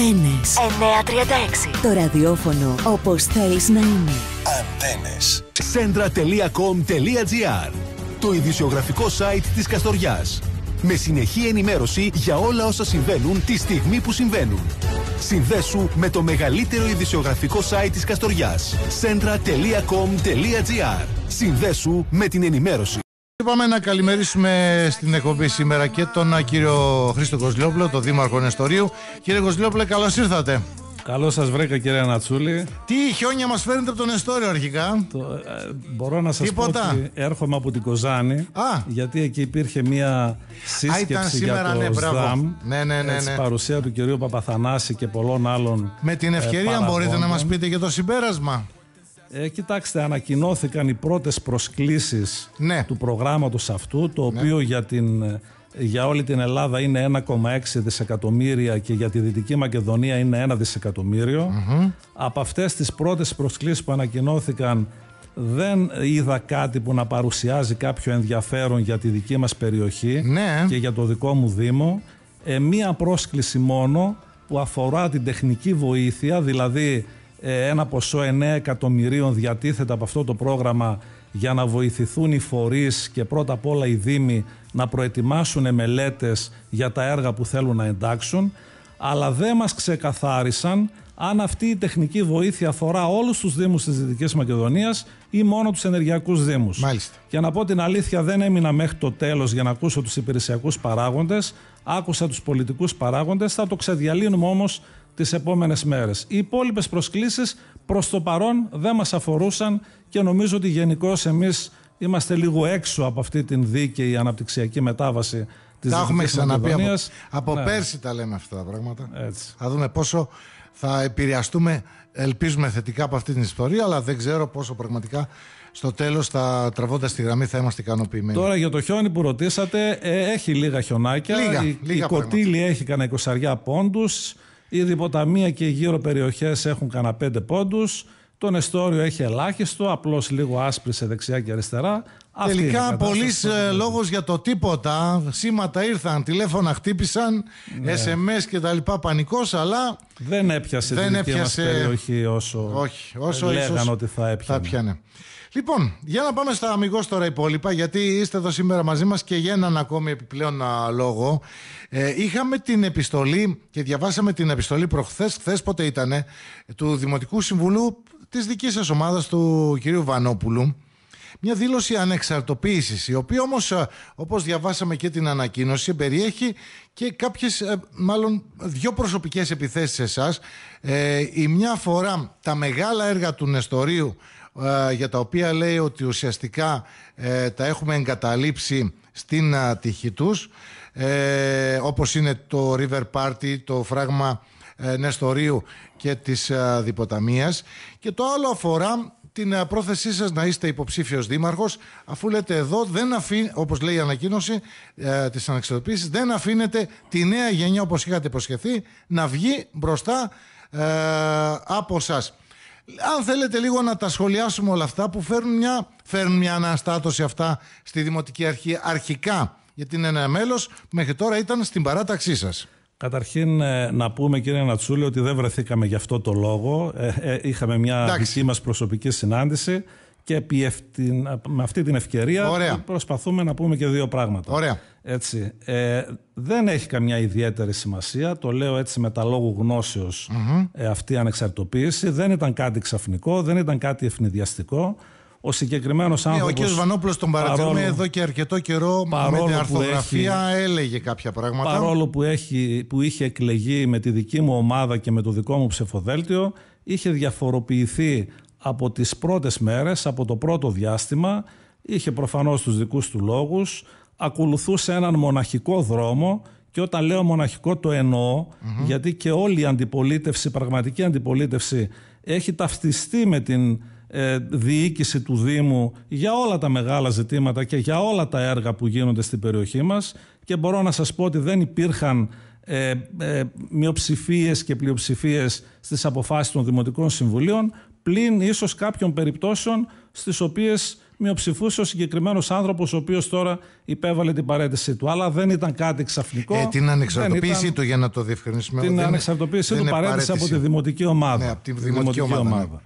Αντένες 936 Το ραδιόφωνο όπως θέλεις να είναι Αντένες Σέντρα.com.gr Το ειδησιογραφικό site της Καστοριάς με συνεχή ενημέρωση για όλα όσα συμβαίνουν τη στιγμή που συμβαίνουν. Συνδέσου με το μεγαλύτερο ειδησιογραφικό site της Καστοριάς. Σέντρα.com.gr Συνδέσου με την ενημέρωση. Είπαμε να καλημερίσουμε στην εκπομπή σήμερα και τον κύριο Χρήστο Κοσλιόπλο, τον Δήμαρχο Νεστορίου. Κύριε Κοσλιόπλε, καλώς ήρθατε. Καλώς σας βρήκα, κύριε Ανατσούλη. Τι χιόνια μας φέρνετε από τον Εστόριο αρχικά. Το, ε, μπορώ να σας πω ότι έρχομαι από την Κοζάνη. Γιατί εκεί υπήρχε μία σύσκεψη Α, για το ναι, ΣΔΑΜ. Ναι, ναι, ναι, ναι. παρουσία του κυρίου Παπαθανάση και πολλών άλλων. Με την ευκαιρία μπορείτε να μας πείτε και το συμπέρασμα. Ε, κοιτάξτε, ανακοινώθηκαν οι πρώτες προσκλήσεις ναι. του προγράμματος αυτού, το ναι. οποίο για, την, για όλη την Ελλάδα είναι 1,6 δισεκατομμύρια και για τη Δυτική Μακεδονία είναι 1 δισεκατομμυριο Από αυτές τις πρώτες προσκλήσεις που ανακοινώθηκαν δεν είδα κάτι που να παρουσιάζει κάποιο ενδιαφέρον για τη δική μας περιοχή ναι. και για το δικό μου Δήμο. Ε, μία πρόσκληση μόνο που αφορά την τεχνική βοήθεια, δηλαδή ε, ένα ποσό 9 εκατομμυρίων διατίθεται από αυτό το πρόγραμμα για να βοηθηθούν οι φορείς και πρώτα απ' όλα οι Δήμοι να προετοιμάσουν μελέτες για τα έργα που θέλουν να εντάξουν αλλά δεν μας ξεκαθάρισαν αν αυτή η τεχνική βοήθεια αφορά όλους τους Δήμους της Δυτικής Μακεδονίας ή μόνο τους ενεργειακούς Δήμους. Μάλιστα. Για να πω την αλήθεια δεν έμεινα μέχρι το τέλος για να ακούσω τους υπηρεσιακούς παράγοντες, άκουσα τους πολιτικούς παράγοντες, θα το ξεδιαλύνουμε όμως τις επόμενες μέρες. Οι υπόλοιπες προσκλήσεις προς το παρόν δεν μας αφορούσαν και νομίζω ότι γενικώ εμείς είμαστε λίγο έξω από αυτή την δίκαιη αναπτυξιακή μετάβαση της Τα έχουμε ξαναπεί από, ναι. πέρσι τα λέμε αυτά τα πράγματα. Έτσι. Θα δούμε πόσο θα επηρεαστούμε, ελπίζουμε θετικά από αυτή την ιστορία, αλλά δεν ξέρω πόσο πραγματικά στο τέλος, θα τραβώντας τη γραμμή θα είμαστε ικανοποιημένοι. Τώρα για το χιόνι που ρωτήσατε, ε, έχει λίγα χιονάκια. η, η κοτήλη έχει κανένα εικοσαριά πόντους. Η διποταμία και οι γύρω περιοχές έχουν κανένα 5 πόντους. Το Νεστόριο έχει ελάχιστο, απλώς λίγο άσπρη σε δεξιά και αριστερά. Τελικά πολλής ε, λόγος για το τίποτα. Σήματα ήρθαν, τηλέφωνα χτύπησαν, ναι. SMS και τα λοιπά. Πανικός, αλλά. Δεν έπιασε δεν την περιοχή όσο. Όχι, όσο ότι θα έπιανε. Λοιπόν, για να πάμε στα αμυγός τώρα υπόλοιπα, γιατί είστε εδώ σήμερα μαζί μας και για έναν ακόμη επιπλέον λόγο. Ε, είχαμε την επιστολή και διαβάσαμε την επιστολή προχθές, χθες πότε ήταν, του Δημοτικού Συμβουλού της δικής σας ομάδας του κ. Βανόπουλου. Μια δήλωση ανεξαρτοποίησης, η οποία όμως, όπως διαβάσαμε και την ανακοίνωση, περιέχει και κάποιες, ε, μάλλον δύο προσωπικές επιθέσεις σε εσάς. Ε, η μια φορά τα μεγάλα έργα του Νεστορίου ε, για τα οποία λέει ότι ουσιαστικά ε, τα έχουμε εγκαταλείψει στην ε, τύχη τους όπως είναι το River Party, το φράγμα Νεστορίου και της Διποταμίας και το άλλο αφορά την πρόθεσή σας να είστε υποψήφιος δήμαρχος αφού λέτε εδώ, δεν αφή, όπως λέει η ανακοίνωση της αναξιδοποίησης δεν αφήνετε τη νέα γενιά όπως είχατε υποσχεθεί να βγει μπροστά από σας αν θέλετε λίγο να τα σχολιάσουμε όλα αυτά που φέρνουν μια, φέρνουν μια αναστάτωση αυτά στη Δημοτική Αρχή αρχικά γιατί είναι ένα μέλος που μέχρι τώρα ήταν στην παράταξή σας. Καταρχήν ε, να πούμε κύριε Νατσούλη ότι δεν βρεθήκαμε γι' αυτό το λόγο. Ε, ε, είχαμε μια δική μας προσωπική συνάντηση και με αυτή την ευκαιρία Ωραία. προσπαθούμε να πούμε και δύο πράγματα. Ωραία. Έτσι, ε, δεν έχει καμιά ιδιαίτερη σημασία, το λέω έτσι με τα λόγου γνώσεως mm-hmm. ε, αυτή η ανεξαρτοποίηση. Δεν ήταν κάτι ξαφνικό, δεν ήταν κάτι ευνηδιαστικό. Ο συγκεκριμένος άνθρωπο. Ναι, ο κ. Βανόπουλος τον παρατηρούμε εδώ και αρκετό καιρό. με την αρθογραφία έλεγε κάποια πράγματα. Παρόλο που, έχει, που είχε εκλεγεί με τη δική μου ομάδα και με το δικό μου ψεφοδέλτιο είχε διαφοροποιηθεί από τις πρώτες μέρες, από το πρώτο διάστημα, είχε προφανώς τους δικούς του λόγους, ακολουθούσε έναν μοναχικό δρόμο και όταν λέω μοναχικό το εννοω γιατί και όλη η αντιπολίτευση, η πραγματική αντιπολίτευση έχει ταυτιστεί με την ε, διοίκηση του Δήμου για όλα τα μεγάλα ζητήματα και για όλα τα έργα που γίνονται στην περιοχή μας και μπορώ να σας πω ότι δεν υπήρχαν ε, ε και πλειοψηφίες στις αποφάσεις των Δημοτικών Συμβουλίων πλην ίσως κάποιων περιπτώσεων στις οποίες μειοψηφούσε ο συγκεκριμένος άνθρωπος, ο οποίος τώρα υπέβαλε την παρέτησή του. Αλλά δεν ήταν κάτι ξαφνικό. Ε, την ανεξαρτοποίηση ήταν... του, για να το διευκρινίσουμε. Την ανεξαρτοποίηση του παρέτησε από τη δημοτική ομάδα. Ναι, από τη δημοτική, ομάδα. Ναι. ομάδα.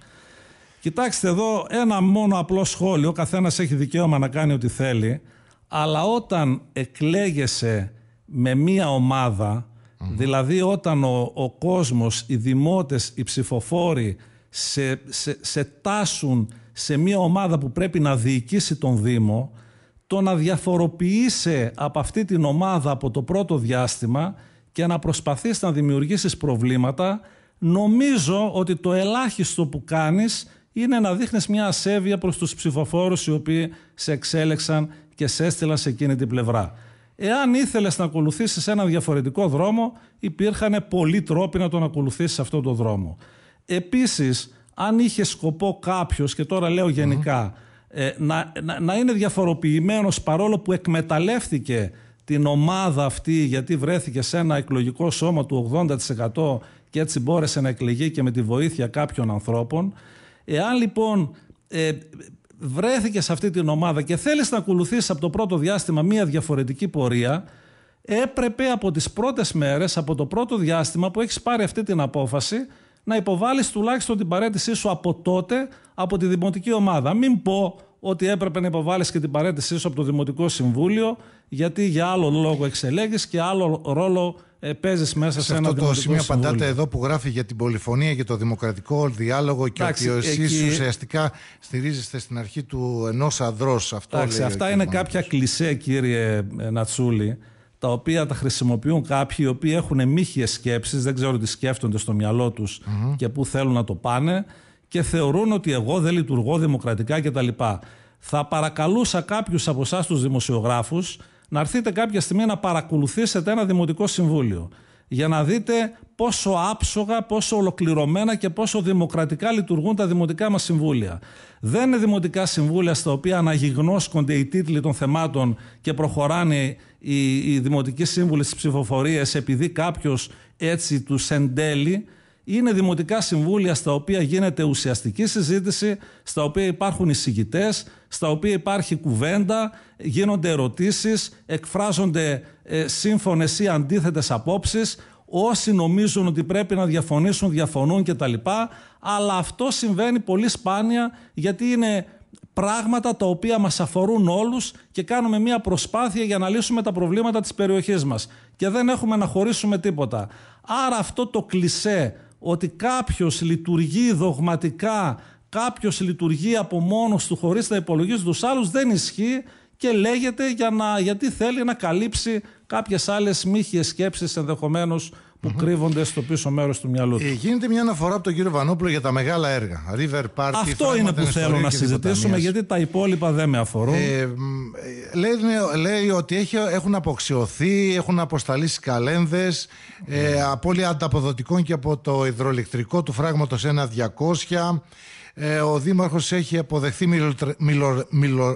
Κοιτάξτε εδώ ένα μόνο απλό σχόλιο. Ο καθένας έχει δικαίωμα να κάνει ό,τι θέλει. Αλλά όταν εκλέγεσαι με μία ομάδα, δηλαδή όταν ο, ο κόσμος, οι δημότες, οι ψηφοφόροι σε, σε, τάσουν σε μια ομάδα που πρέπει να διοικήσει τον Δήμο, το να διαφοροποιήσει από αυτή την ομάδα από το πρώτο διάστημα και να προσπαθείς να δημιουργήσεις προβλήματα, νομίζω ότι το ελάχιστο που κάνεις είναι να δείχνεις μια ασέβεια προς τους ψηφοφόρους οι οποίοι σε εξέλεξαν και σε έστειλαν σε εκείνη την πλευρά. Εάν ήθελες να ακολουθήσεις έναν διαφορετικό δρόμο, υπήρχαν πολλοί τρόποι να τον ακολουθήσεις αυτόν τον δρόμο. Επίσης, αν είχε σκοπό κάποιος, και τώρα λέω γενικά, ε, να, να, είναι διαφοροποιημένος παρόλο που εκμεταλλεύτηκε την ομάδα αυτή γιατί βρέθηκε σε ένα εκλογικό σώμα του 80% και έτσι μπόρεσε να εκλεγεί και με τη βοήθεια κάποιων ανθρώπων. Εάν λοιπόν ε, βρέθηκε σε αυτή την ομάδα και θέλεις να ακολουθήσεις από το πρώτο διάστημα μία διαφορετική πορεία, έπρεπε από τις πρώτες μέρες, από το πρώτο διάστημα που έχεις πάρει αυτή την απόφαση, να υποβάλεις τουλάχιστον την παρέτησή σου από τότε από τη Δημοτική Ομάδα. Μην πω ότι έπρεπε να υποβάλεις και την παρέτησή σου από το Δημοτικό Συμβούλιο, γιατί για άλλο λόγο εξελέγεις και άλλο ρόλο ε, παίζεις μέσα σε, σε ένα αυτό το σημείο. Συμβούλιο. εδώ που γράφει για την πολυφωνία για το δημοκρατικό διάλογο και ότι εσεί εκεί... ουσιαστικά στηρίζεστε στην αρχή του ενός αδρός. Αυτό Εντάξει, αυτά είναι κάποια κλισέ, κύριε ε, Νατσούλη τα οποία τα χρησιμοποιούν κάποιοι οι οποίοι έχουν μύχιες σκέψεις, δεν ξέρω τι σκέφτονται στο μυαλό τους και πού θέλουν να το πάνε και θεωρούν ότι εγώ δεν λειτουργώ δημοκρατικά κτλ. Θα παρακαλούσα κάποιους από εσάς τους δημοσιογράφους να έρθετε κάποια στιγμή να παρακολουθήσετε ένα δημοτικό συμβούλιο για να δείτε πόσο άψογα, πόσο ολοκληρωμένα και πόσο δημοκρατικά λειτουργούν τα δημοτικά μας συμβούλια. Δεν είναι δημοτικά συμβούλια στα οποία αναγυγνώσκονται οι τίτλοι των θεμάτων και προχωράνε οι, οι δημοτικοί σύμβουλοι στις ψηφοφορίες επειδή κάποιος έτσι τους εντέλει. Είναι δημοτικά συμβούλια στα οποία γίνεται ουσιαστική συζήτηση, στα οποία υπάρχουν εισηγητές, στα οποία υπάρχει κουβέντα, γίνονται ερωτήσεις, εκφράζονται ε, σύμφωνες ή αντίθετες απόψεις. Όσοι νομίζουν ότι πρέπει να διαφωνήσουν, διαφωνούν κτλ. Αλλά αυτό συμβαίνει πολύ σπάνια γιατί είναι πράγματα τα οποία μας αφορούν όλους και κάνουμε μια προσπάθεια για να λύσουμε τα προβλήματα της περιοχής μας και δεν έχουμε να χωρίσουμε τίποτα. Άρα αυτό το κλισέ ότι κάποιος λειτουργεί δογματικά, κάποιος λειτουργεί από μόνος του χωρίς να υπολογίζει τους άλλους δεν ισχύει και λέγεται για να, γιατί θέλει να καλύψει κάποιες άλλες μύχιες σκέψεις ενδεχομένως που κρύβονται στο πίσω μέρος του μυαλού του. Ε, γίνεται μια αναφορά από τον κύριο Βανόπουλο για τα μεγάλα έργα. River Party, Αυτό είναι που θέλω να συζητήσουμε, γιατί τα υπόλοιπα δεν με αφορούν. Ε, ε λέει, ναι, λέει ότι έχουν αποξιωθεί, έχουν αποσταλεί σκαλένδε, ε, ναι. απώλεια ανταποδοτικών και από το υδροελεκτρικό του φράγματος 1-200. Ε, ο Δήμαρχος έχει αποδεχθεί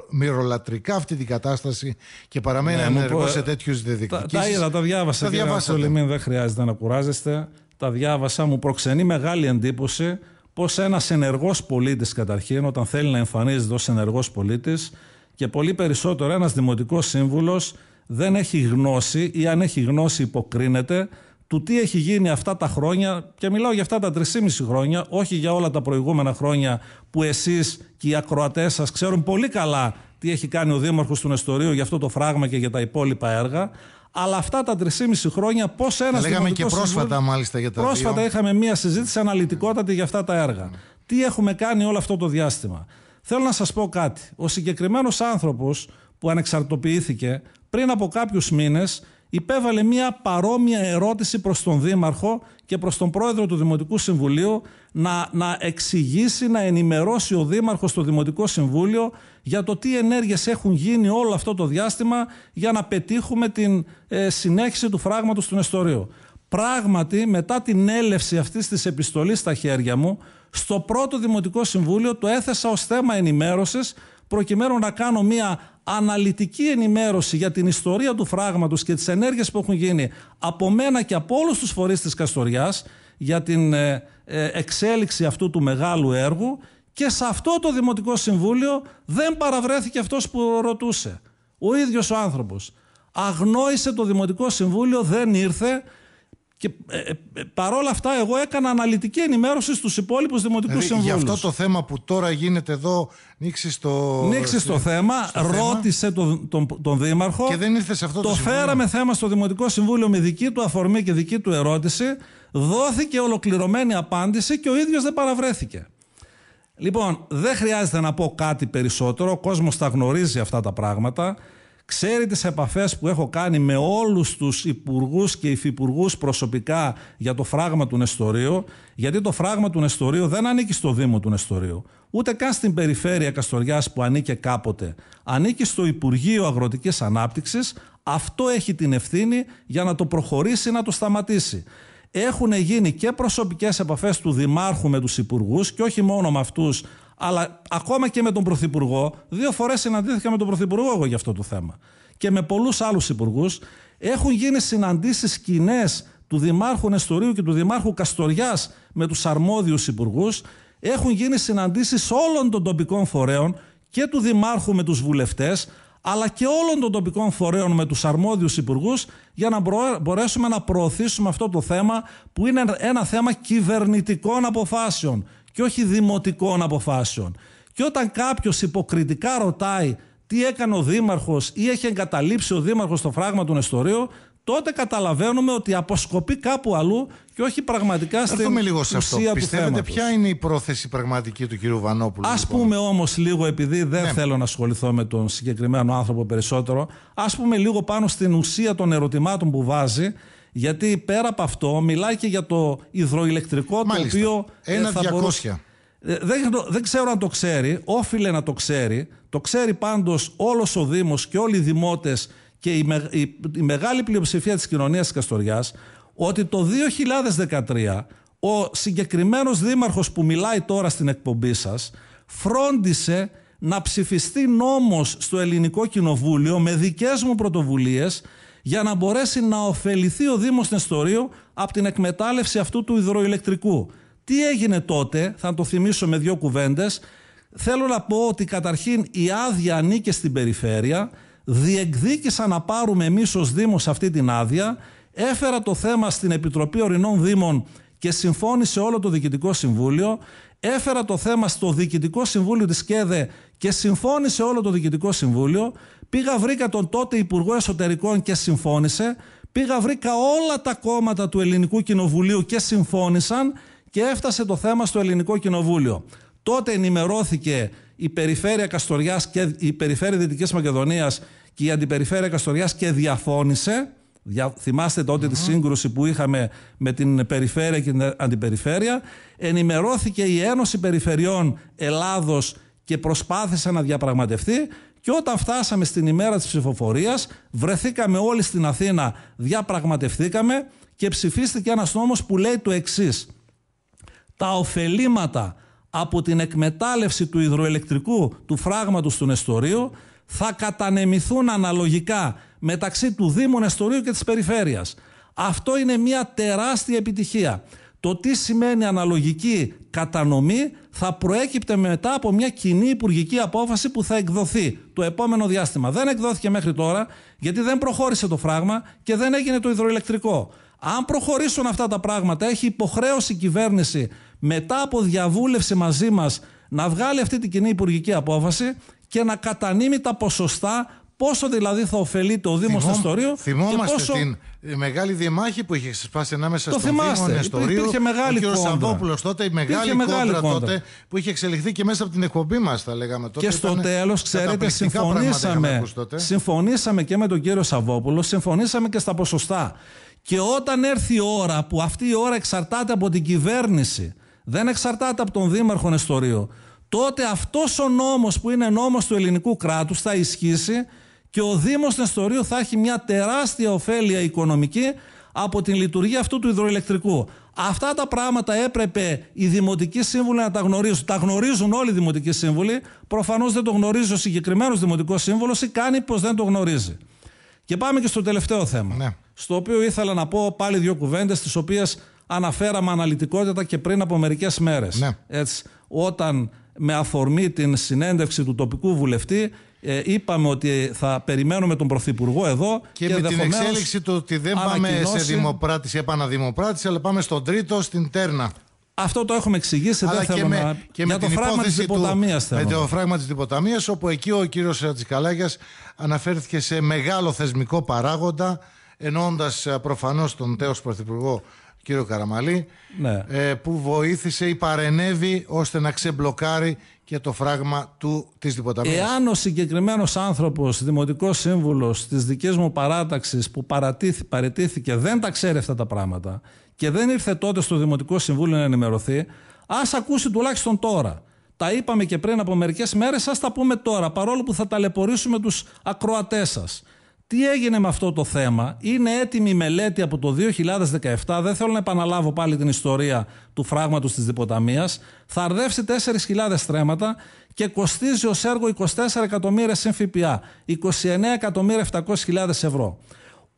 μυρολατρικά αυτή την κατάσταση και παραμένει ναι, σε τέτοιους διεκδικήσεις. Τα, τα είδα, τα διάβασα. Τα διάβασα. Δεν χρειάζεται να κουράζεστε. Τα διάβασα, μου προξενεί μεγάλη εντύπωση πως ένας ενεργός πολίτης καταρχήν όταν θέλει να εμφανίζεται ως ενεργός πολίτης και πολύ περισσότερο ένας δημοτικός σύμβουλος δεν έχει γνώση ή αν έχει γνώση υποκρίνεται του τι έχει γίνει αυτά τα χρόνια και μιλάω για αυτά τα 3,5 χρόνια, όχι για όλα τα προηγούμενα χρόνια που εσείς και οι ακροατές σας ξέρουν πολύ καλά τι έχει κάνει ο Δήμαρχος του Νεστορίου για αυτό το φράγμα και για τα υπόλοιπα έργα. Αλλά αυτά τα 3,5 χρόνια πώς ένα. Λέγαμε και πρόσφατα, μάλιστα για τα Πρόσφατα είχαμε μία συζήτηση αναλυτικότατη για αυτά τα έργα. Τι έχουμε κάνει όλο αυτό το διάστημα. Θέλω να σας πω κάτι. Ο συγκεκριμένος άνθρωπος που ανεξαρτοποιήθηκε πριν από κάποιους μήνες υπέβαλε μια παρόμοια ερώτηση προς τον Δήμαρχο και προς τον Πρόεδρο του Δημοτικού Συμβουλίου να, να εξηγήσει, να ενημερώσει ο Δήμαρχος στο Δημοτικό Συμβούλιο για το τι ενέργειες έχουν γίνει όλο αυτό το διάστημα για να πετύχουμε την ε, συνέχιση του φράγματος του Νεστορίου. Πράγματι, μετά την έλευση αυτής της επιστολής στα χέρια μου, στο πρώτο Δημοτικό Συμβούλιο το έθεσα ως θέμα ενημέρωσης προκειμένου να κάνω μια αναλυτική ενημέρωση για την ιστορία του φράγματος και τις ενέργειες που έχουν γίνει από μένα και από όλους τους φορείς της Καστοριάς για την ε, ε, εξέλιξη αυτού του μεγάλου έργου και σε αυτό το Δημοτικό Συμβούλιο δεν παραβρέθηκε αυτός που ρωτούσε. Ο ίδιος ο άνθρωπος. Αγνόησε το Δημοτικό Συμβούλιο, δεν ήρθε και ε, ε, ε, παρόλα αυτά, εγώ έκανα αναλυτική ενημέρωση στους υπόλοιπους δημοτικούς δηλαδή, συμβούλου. Για αυτό το θέμα που τώρα γίνεται εδώ, νίξεις το Νίξεις το θέμα, στο ρώτησε θέμα. Τον, τον, τον Δήμαρχο. Και δεν ήρθε σε αυτό το Το συμβούλιο. φέραμε θέμα στο Δημοτικό Συμβούλιο με δική του αφορμή και δική του ερώτηση. Δόθηκε ολοκληρωμένη απάντηση και ο ίδιος δεν παραβρέθηκε. Λοιπόν, δεν χρειάζεται να πω κάτι περισσότερο. Ο κόσμος τα γνωρίζει αυτά τα πράγματα ξέρει τις επαφές που έχω κάνει με όλους τους υπουργούς και υφυπουργούς προσωπικά για το φράγμα του Νεστορίου, γιατί το φράγμα του Νεστορίου δεν ανήκει στο Δήμο του Νεστορίου, ούτε καν στην περιφέρεια Καστοριάς που ανήκε κάποτε. Ανήκει στο Υπουργείο Αγροτικής Ανάπτυξης, αυτό έχει την ευθύνη για να το προχωρήσει, να το σταματήσει. Έχουν γίνει και προσωπικές επαφές του Δημάρχου με τους υπουργούς και όχι μόνο με αυτούς αλλά ακόμα και με τον Πρωθυπουργό, δύο φορές συναντήθηκα με τον Πρωθυπουργό εγώ για αυτό το θέμα. Και με πολλούς άλλους υπουργούς έχουν γίνει συναντήσεις κοινέ του Δημάρχου Νεστορίου και του Δημάρχου Καστοριάς με τους αρμόδιους υπουργούς. Έχουν γίνει συναντήσεις όλων των τοπικών φορέων και του Δημάρχου με τους βουλευτές, αλλά και όλων των τοπικών φορέων με τους αρμόδιους υπουργούς, για να μπορέσουμε να προωθήσουμε αυτό το θέμα που είναι ένα θέμα κυβερνητικών αποφάσεων και όχι δημοτικών αποφάσεων. Και όταν κάποιος υποκριτικά ρωτάει τι έκανε ο Δήμαρχος ή έχει εγκαταλείψει ο Δήμαρχος το φράγμα του Νεστορίου, τότε καταλαβαίνουμε ότι αποσκοπεί κάπου αλλού και όχι πραγματικά στην Έρθουμε λίγο σε αυτό. Του Πιστεύετε θέματος. ποια είναι η εχει εγκαταλειψει ο δημαρχο το φραγμα του νεστορειου τοτε καταλαβαινουμε οτι αποσκοπει καπου αλλου και οχι πραγματικα στην ερθουμε λιγο σε αυτο πιστευετε ποια ειναι η προθεση πραγματικη του κ. Βανόπουλου. Ας λοιπόν? πούμε όμως λίγο, επειδή δεν ναι. θέλω να ασχοληθώ με τον συγκεκριμένο άνθρωπο περισσότερο, ας πούμε λίγο πάνω στην ουσία των ερωτημάτων που βάζει γιατί πέρα από αυτό μιλάει και για το υδροηλεκτρικό Μάλιστα. το οποίο. Ε, Ένα θα 200. Ε, δεν, ξέρω αν το ξέρει, όφιλε να το ξέρει. Το ξέρει πάντως, όλος ο Δήμος και όλοι οι δημότες και η, μεγάλη πλειοψηφία της κοινωνίας της Καστοριάς ότι το 2013 ο συγκεκριμένος δήμαρχος που μιλάει τώρα στην εκπομπή σας φρόντισε να ψηφιστεί νόμος στο ελληνικό κοινοβούλιο με δικές μου πρωτοβουλίες για να μπορέσει να ωφεληθεί ο Δήμος στην ιστορία από την εκμετάλλευση αυτού του υδροηλεκτρικού. Τι έγινε τότε, θα το θυμίσω με δύο κουβέντες. Θέλω να πω ότι καταρχήν η άδεια ανήκε στην περιφέρεια, διεκδίκησα να πάρουμε εμείς ως Δήμος αυτή την άδεια, έφερα το θέμα στην Επιτροπή Ορεινών Δήμων και συμφώνησε όλο το Διοικητικό Συμβούλιο, έφερα το θέμα στο Διοικητικό Συμβούλιο της ΚΕΔΕ και συμφώνησε όλο το Διοικητικό Συμβούλιο. Πήγα, βρήκα τον τότε Υπουργό Εσωτερικών και συμφώνησε. Πήγα, βρήκα όλα τα κόμματα του Ελληνικού Κοινοβουλίου και συμφώνησαν και έφτασε το θέμα στο Ελληνικό Κοινοβούλιο. Τότε ενημερώθηκε η Περιφέρεια καστορία και η Περιφέρεια Δυτικής Μακεδονίας και η Αντιπεριφέρεια καστοριάς και διαφώνησε. Δια, θυμάστε τη σύγκρουση που είχαμε με την Περιφέρεια και την Αντιπεριφέρεια. Ενημερώθηκε η Ένωση Περιφερειών Ελλάδος και προσπάθησε να διαπραγματευτεί και όταν φτάσαμε στην ημέρα της ψηφοφορίας βρεθήκαμε όλοι στην Αθήνα, διαπραγματευτήκαμε και ψηφίστηκε ένας νόμος που λέει το εξής. Τα ωφελήματα από την εκμετάλλευση του υδροελεκτρικού του φράγματος του Νεστορίου θα κατανεμηθούν αναλογικά μεταξύ του Δήμου Νεστορίου και της Περιφέρειας. Αυτό είναι μια τεράστια επιτυχία. Το τι σημαίνει αναλογική κατανομή θα προέκυπτε μετά από μια κοινή υπουργική απόφαση που θα εκδοθεί το επόμενο διάστημα. Δεν εκδόθηκε μέχρι τώρα γιατί δεν προχώρησε το φράγμα και δεν έγινε το υδροηλεκτρικό. Αν προχωρήσουν αυτά τα πράγματα, έχει υποχρέωση η κυβέρνηση μετά από διαβούλευση μαζί μας να βγάλει αυτή την κοινή υπουργική απόφαση και να κατανείμει τα ποσοστά Πόσο δηλαδή θα ωφελεί το Δήμο Θυμώ... στο Θυμόμαστε την μεγάλη διαμάχη που είχε ξεσπάσει ανάμεσα το στο Δήμο ναι, Στορίο. Υπήρχε μεγάλη ο κ. Σαββόπουλος τότε, η μεγάλη, μεγάλη κόντρα, τότε που είχε εξελιχθεί και μέσα από την εκπομπή μας, θα λέγαμε τότε. Και στο τέλος, ξέρετε, συμφωνήσαμε, συμφωνήσαμε και με τον κύριο Σαββόπουλο, συμφωνήσαμε και στα ποσοστά. Και όταν έρθει η ώρα που αυτή η ώρα εξαρτάται από την κυβέρνηση, δεν εξαρτάται από τον Δήμαρχο Νεστορίο, τότε αυτός ο νόμος που είναι νόμος του ελληνικού κράτους θα ισχύσει και ο Δήμος στην θα έχει μια τεράστια ωφέλεια οικονομική από την λειτουργία αυτού του υδροελεκτρικού. Αυτά τα πράγματα έπρεπε οι δημοτικοί σύμβουλοι να τα γνωρίζουν. Τα γνωρίζουν όλοι οι δημοτικοί σύμβουλοι. Προφανώς δεν το γνωρίζει ο συγκεκριμένος δημοτικός σύμβολο ή κάνει πω δεν το γνωρίζει. Και πάμε και στο τελευταίο θέμα. Ναι. Στο οποίο ήθελα να πω πάλι δύο κουβέντες, τις οποίες αναφέραμε αναλυτικότητα και πριν από μερικές μέρες. Ναι. Όταν με αφορμή την συνέντευξη του τοπικού βουλευτή ε, είπαμε ότι θα περιμένουμε τον Πρωθυπουργό εδώ. Και, και με την εξέλιξη του ότι δεν πάμε σε δημοπράτηση, επαναδημοπράτηση, αλλά πάμε στον τρίτο, στην τέρνα. Αυτό το έχουμε εξηγήσει, δεν και με, το φράγμα της υποταμίας Με το φράγμα της υποταμίας, όπου εκεί ο κύριος Ρατσικαλάκιας αναφέρθηκε σε μεγάλο θεσμικό παράγοντα, ενώντας ε, προφανώς τον τέος Πρωθυπουργό κύριο Καραμαλή, ναι. ε, που βοήθησε ή παρενέβη ώστε να ξεμπλοκάρει και το φράγμα του, της διποταμίας. Εάν ο συγκεκριμένος άνθρωπος, δημοτικός σύμβουλος της δικής μου παράταξης που παρατήθη, παραιτήθηκε δεν τα ξέρει αυτά τα πράγματα και δεν ήρθε τότε στο Δημοτικό Συμβούλιο να ενημερωθεί, ας ακούσει τουλάχιστον τώρα. Τα είπαμε και πριν από μερικές μέρες, ας τα πούμε τώρα, παρόλο που θα ταλαιπωρήσουμε τους ακροατές σας. Τι έγινε με αυτό το θέμα. Είναι έτοιμη η μελέτη από το 2017. Δεν θέλω να επαναλάβω πάλι την ιστορία του φράγματος της διποταμίας. Θα αρδεύσει 4.000 στρέμματα και κοστίζει ως έργο 24 εκατομμύρια συν 29 εκατομμύρια 700.000 ευρώ.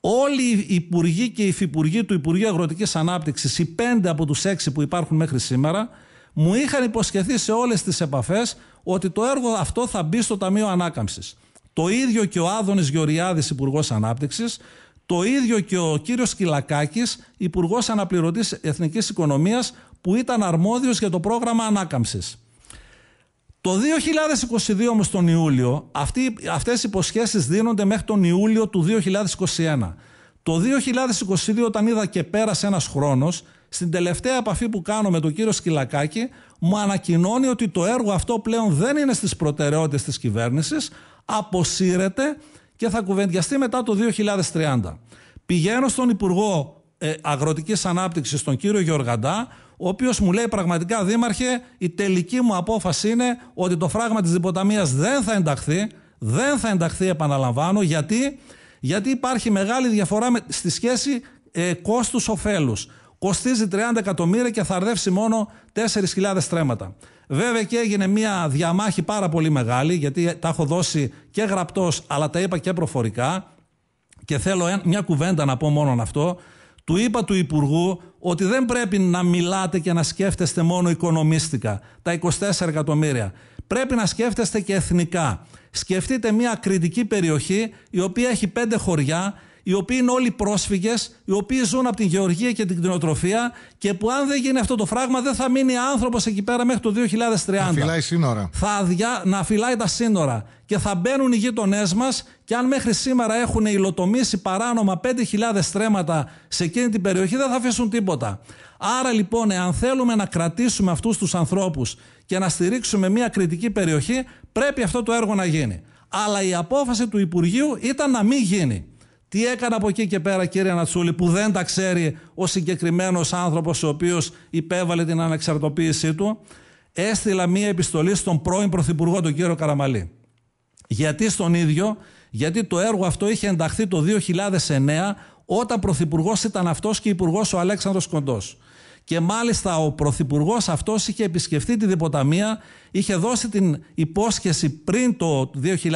Όλοι οι υπουργοί και οι υφυπουργοί του Υπουργείου Αγροτικής Ανάπτυξης, οι πέντε από τους έξι που υπάρχουν μέχρι σήμερα, μου είχαν υποσχεθεί σε όλες τις επαφές ότι το έργο αυτό θα μπει στο Ταμείο Ανάκαμψης. Το ίδιο και ο Άδωνης Γεωριάδη, Υπουργός Ανάπτυξης. το ίδιο και ο κύριος Κυλακάκης, Υπουργός Αναπληρωτής Εθνικής Οικονομίας, που ήταν αρμόδιος για το πρόγραμμα ανάκαμψης. Το 2022 όμως τον Ιούλιο, αυτέ αυτές οι υποσχέσεις δίνονται μέχρι τον Ιούλιο του 2021. Το 2022 όταν είδα και πέρασε ένας χρόνος, στην τελευταία επαφή που κάνω με τον κύριο Σκυλακάκη, μου ανακοινώνει ότι το έργο αυτό πλέον δεν είναι στις προτεραιότητες της κυβέρνησης, αποσύρεται και θα κουβεντιαστεί μετά το 2030. Πηγαίνω στον Υπουργό ε, Αγροτικής Ανάπτυξης, τον κύριο Γεωργαντά, ο οποίος μου λέει πραγματικά δήμαρχε η τελική μου απόφαση είναι ότι το φράγμα της διποταμίας δεν θα ενταχθεί, δεν θα ενταχθεί επαναλαμβάνω γιατί, γιατί υπάρχει μεγάλη διαφορά με, στη σχέση ε, κόστους-οφέλους. Κοστίζει 30 εκατομμύρια και θα αρδεύσει μόνο 4.000 στρέμματα». Βέβαια και έγινε μια διαμάχη πάρα πολύ μεγάλη, γιατί τα έχω δώσει και γραπτός, αλλά τα είπα και προφορικά. Και θέλω μια κουβέντα να πω μόνο αυτό. Του είπα του Υπουργού ότι δεν πρέπει να μιλάτε και να σκέφτεστε μόνο οικονομίστικα, τα 24 εκατομμύρια. Πρέπει να σκέφτεστε και εθνικά. Σκεφτείτε μια κριτική περιοχή η οποία έχει πέντε χωριά οι οποίοι είναι όλοι πρόσφυγες, οι οποίοι ζουν από την γεωργία και την κτηνοτροφία και που αν δεν γίνει αυτό το φράγμα δεν θα μείνει άνθρωπος εκεί πέρα μέχρι το 2030. Να φυλάει σύνορα. Θα αδειά, Να φυλάει τα σύνορα. Και θα μπαίνουν οι γείτονές μας και αν μέχρι σήμερα έχουν υλοτομήσει παράνομα 5.000 στρέμματα σε εκείνη την περιοχή, δεν θα αφήσουν τίποτα. Άρα λοιπόν, εάν θέλουμε να κρατήσουμε αυτούς τους ανθρώπους και να στηρίξουμε μια κριτική περιοχή, πρέπει αυτό το έργο να γίνει. Αλλά η απόφαση του Υπουργείου ήταν να μην γίνει. Τι έκανε από εκεί και πέρα κύριε Νατσούλη που δεν τα ξέρει ο συγκεκριμένος άνθρωπος ο οποίος υπέβαλε την ανεξαρτοποίησή του. Έστειλα μία επιστολή στον πρώην Πρωθυπουργό τον κύριο Καραμαλή. Γιατί στον ίδιο, γιατί το έργο αυτό είχε ενταχθεί το 2009 όταν Πρωθυπουργός ήταν αυτός και υπουργός ο Αλέξανδρος Κοντός. Και μάλιστα ο Πρωθυπουργός αυτός είχε επισκεφτεί τη Διποταμία, είχε δώσει την υπόσχεση πριν το 2009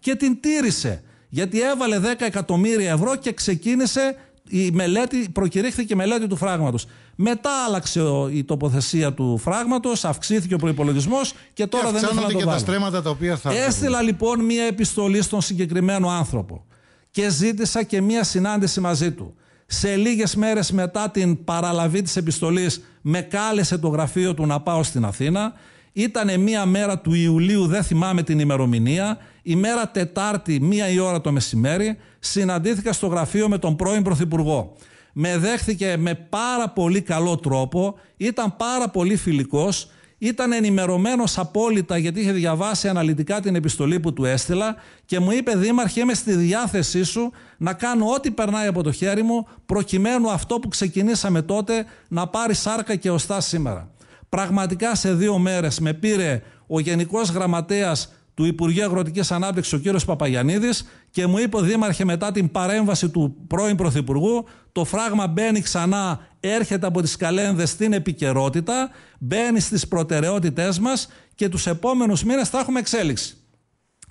και την τήρησε. Γιατί έβαλε 10 εκατομμύρια ευρώ και ξεκίνησε η μελέτη, προκηρύχθηκε η μελέτη του φράγματος. Μετά άλλαξε η τοποθεσία του φράγματος, αυξήθηκε ο προπολογισμό και τώρα δεν ήθελα να το και τα στρέμματα τα οποία θα. Έστειλα λοιπόν μία επιστολή στον συγκεκριμένο άνθρωπο και ζήτησα και μία συνάντηση μαζί του. Σε λίγες μέρες μετά την παραλαβή της επιστολής, με κάλεσε το γραφείο του να πάω στην Αθήνα. Ήταν μία μέρα του Ιουλίου, δεν θυμάμαι την ημερομηνία ημέρα Τετάρτη, μία η ώρα το μεσημέρι, συναντήθηκα στο γραφείο με τον πρώην Πρωθυπουργό. Με δέχθηκε με πάρα πολύ καλό τρόπο, ήταν πάρα πολύ φιλικός, ήταν ενημερωμένος απόλυτα γιατί είχε διαβάσει αναλυτικά την επιστολή που του έστειλα και μου είπε «Δήμαρχε, είμαι στη διάθεσή σου να κάνω ό,τι περνάει από το χέρι μου προκειμένου αυτό που ξεκινήσαμε τότε να πάρει σάρκα και οστά σήμερα». Πραγματικά σε δύο μέρες με πήρε ο Γενικός Γραμματέας του Υπουργείου Αγροτικής Ανάπτυξης, ο κύριος Παπαγιανίδη, και μου είπε, Δήμαρχε, μετά την παρέμβαση του πρώην Πρωθυπουργού, το φράγμα μπαίνει ξανά, έρχεται από τις καλένδες στην επικαιρότητα, μπαίνει στις προτεραιότητές μας και τους επόμενους μήνες θα έχουμε εξέλιξη.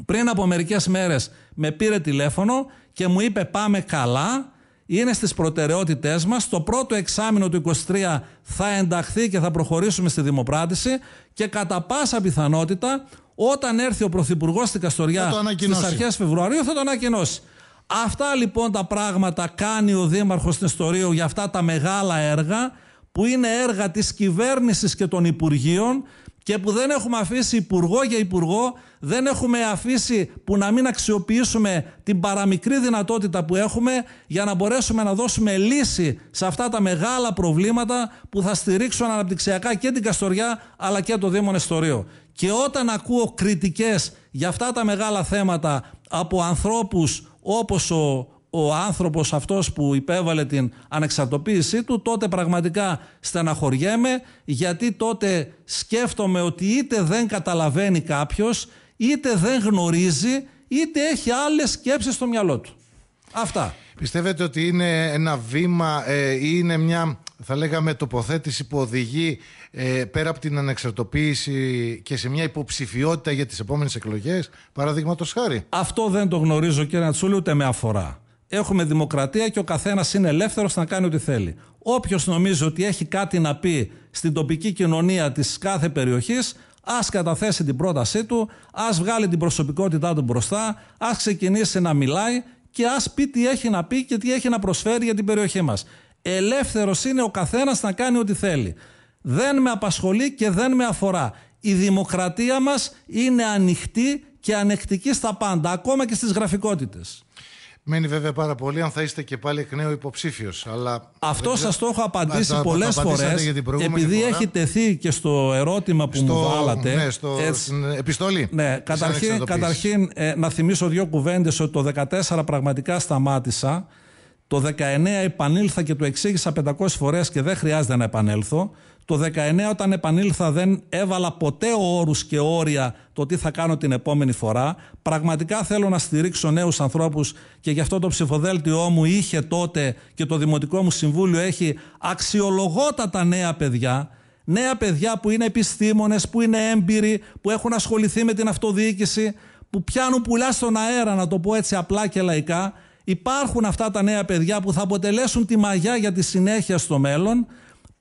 Πριν από μερικές μέρες με πήρε τηλέφωνο και μου είπε, Πάμε καλά. Είναι στις προτεραιότητές μας. Το πρώτο εξάμεινο του 23 θα ενταχθεί και θα προχωρήσουμε στη δημοπράτηση και κατά πάσα πιθανότητα όταν έρθει ο Πρωθυπουργός στην Καστοριά στι αρχές Φεβρουαρίου θα το ανακοινώσει. Αυτά λοιπόν τα πράγματα κάνει ο Δήμαρχος στην Ιστορία για αυτά τα μεγάλα έργα που είναι έργα της κυβέρνησης και των Υπουργείων και που δεν έχουμε αφήσει υπουργό για υπουργό, δεν έχουμε αφήσει που να μην αξιοποιήσουμε την παραμικρή δυνατότητα που έχουμε για να μπορέσουμε να δώσουμε λύση σε αυτά τα μεγάλα προβλήματα που θα στηρίξουν αναπτυξιακά και την Καστοριά αλλά και το Δήμο Νεστορείο. Και όταν ακούω κριτικές για αυτά τα μεγάλα θέματα από ανθρώπους όπως ο, ο άνθρωπος αυτός που υπέβαλε την ανεξαρτοποίησή του τότε πραγματικά στεναχωριέμαι γιατί τότε σκέφτομαι ότι είτε δεν καταλαβαίνει κάποιος είτε δεν γνωρίζει είτε έχει άλλες σκέψεις στο μυαλό του. Αυτά. Πιστεύετε ότι είναι ένα βήμα ε, ή είναι μια θα λέγαμε τοποθέτηση που οδηγεί ε, πέρα από την ανεξαρτοποίηση και σε μια υποψηφιότητα για τις επόμενες εκλογές, παραδείγματος χάρη. Αυτό δεν το γνωρίζω κύριε Νατσούλη ούτε με αφορά. Έχουμε δημοκρατία και ο καθένας είναι ελεύθερος να κάνει ό,τι θέλει. Όποιος νομίζει ότι έχει κάτι να πει στην τοπική κοινωνία της κάθε περιοχής, ας καταθέσει την πρότασή του, ας βγάλει την προσωπικότητά του μπροστά, ας ξεκινήσει να μιλάει και ας πει τι έχει να πει και τι έχει να προσφέρει για την περιοχή μας. Ελεύθερος είναι ο καθένας να κάνει ό,τι θέλει. Δεν με απασχολεί και δεν με αφορά. Η δημοκρατία μας είναι ανοιχτή και ανεκτική στα πάντα, ακόμα και στις γραφικότητες. Μένει βέβαια πάρα πολύ αν θα είστε και πάλι εκ νέου υποψήφιος. Αλλά... Αυτό σας το έχω απαντήσει πολλέ φορέ. Επειδή έχει τεθεί και στο ερώτημα που μου βάλατε. Ναι, στο, επιστολή. Ναι, καταρχήν, καταρχήν ε, να θυμίσω δύο κουβέντες ότι το 2014 πραγματικά σταμάτησα. Το 19 επανήλθα και το εξήγησα 500 φορές και δεν χρειάζεται να επανέλθω. Το 19 όταν επανήλθα δεν έβαλα ποτέ όρους και όρια το τι θα κάνω την επόμενη φορά. Πραγματικά θέλω να στηρίξω νέους ανθρώπους και γι' αυτό το ψηφοδέλτιό μου είχε τότε και το Δημοτικό μου Συμβούλιο έχει αξιολογότατα νέα παιδιά νέα παιδιά που είναι επιστήμονες, που είναι έμπειροι, που έχουν ασχοληθεί με την αυτοδιοίκηση, που πιάνουν πουλά στον αέρα, να το πω έτσι απλά και λαϊκά, Υπάρχουν αυτά τα νέα παιδιά που θα αποτελέσουν τη μαγιά για τη συνέχεια στο μέλλον.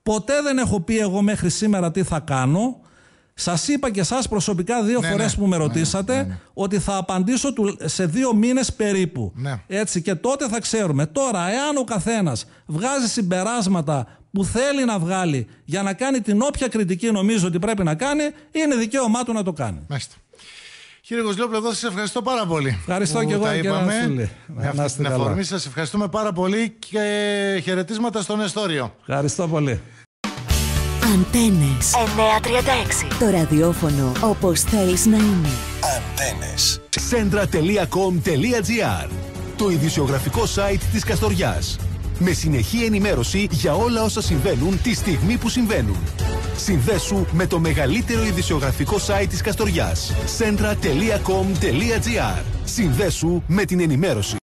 Ποτέ δεν έχω πει εγώ μέχρι σήμερα τι θα κάνω. Σας είπα και εσά προσωπικά δύο ναι, ναι. φορές που με ναι, ναι, ρωτήσατε ότι θα απαντήσω σε δύο μήνες περίπου. Έτσι και τότε θα ξέρουμε. Τώρα, εάν ο καθένας βγάζει συμπεράσματα που θέλει να βγάλει για να κάνει την όποια κριτική νομίζω ότι πρέπει να κάνει, είναι δικαίωμά του να το κάνει. Μάλιστα. Κύριε Κοσλόπλο, σας ευχαριστώ πάρα πολύ. Ευχαριστώ που και εγώ. Τα είπαμε. Με σας ευχαριστούμε πάρα πολύ και χαιρετίσματα στον Εστόριο. Ευχαριστώ πολύ. Αντένες 936. Το ραδιόφωνο όπως θέλεις να είναι. Αντένες. Σέντρα.com.gr Το ειδησιογραφικό site της Καστοριάς με συνεχή ενημέρωση για όλα όσα συμβαίνουν τη στιγμή που συμβαίνουν. Συνδέσου με το μεγαλύτερο ειδησιογραφικό site της Καστοριάς. centra.com.gr Συνδέσου με την ενημέρωση.